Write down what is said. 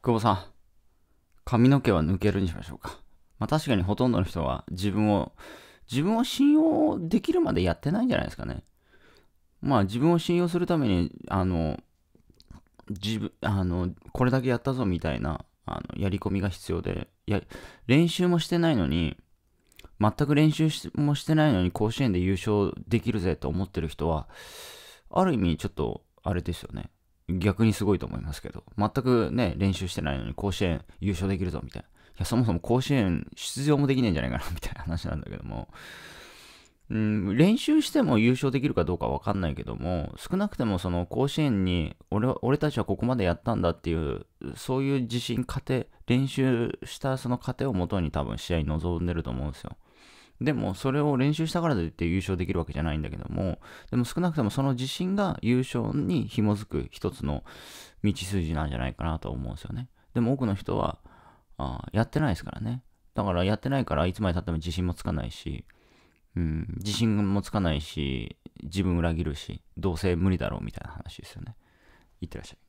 久保さん、髪の毛は抜けるにしましょうか。まあ確かにほとんどの人は自分を、自分を信用できるまでやってないんじゃないですかね。まあ自分を信用するために、あの、自分、あの、これだけやったぞみたいな、あの、やり込みが必要で、や、練習もしてないのに、全く練習もしてないのに甲子園で優勝できるぜと思ってる人は、ある意味ちょっと、あれですよね。逆にすごいと思いますけど、全くね、練習してないのに甲子園優勝できるぞみたいな。いや、そもそも甲子園出場もできないんじゃないかなみたいな話なんだけども、うん、練習しても優勝できるかどうかわかんないけども、少なくてもその甲子園に俺俺たちはここまでやったんだっていう、そういう自信、過程、練習したその過程をもとに多分試合に臨んでると思うんですよ。でも、それを練習したからといって優勝できるわけじゃないんだけども、でも少なくともその自信が優勝に紐づく一つの道筋なんじゃないかなと思うんですよね。でも多くの人は、あやってないですからね。だからやってないからいつまでたっても自信もつかないし、うん、自信もつかないし、自分裏切るし、どうせ無理だろうみたいな話ですよね。いってらっしゃい。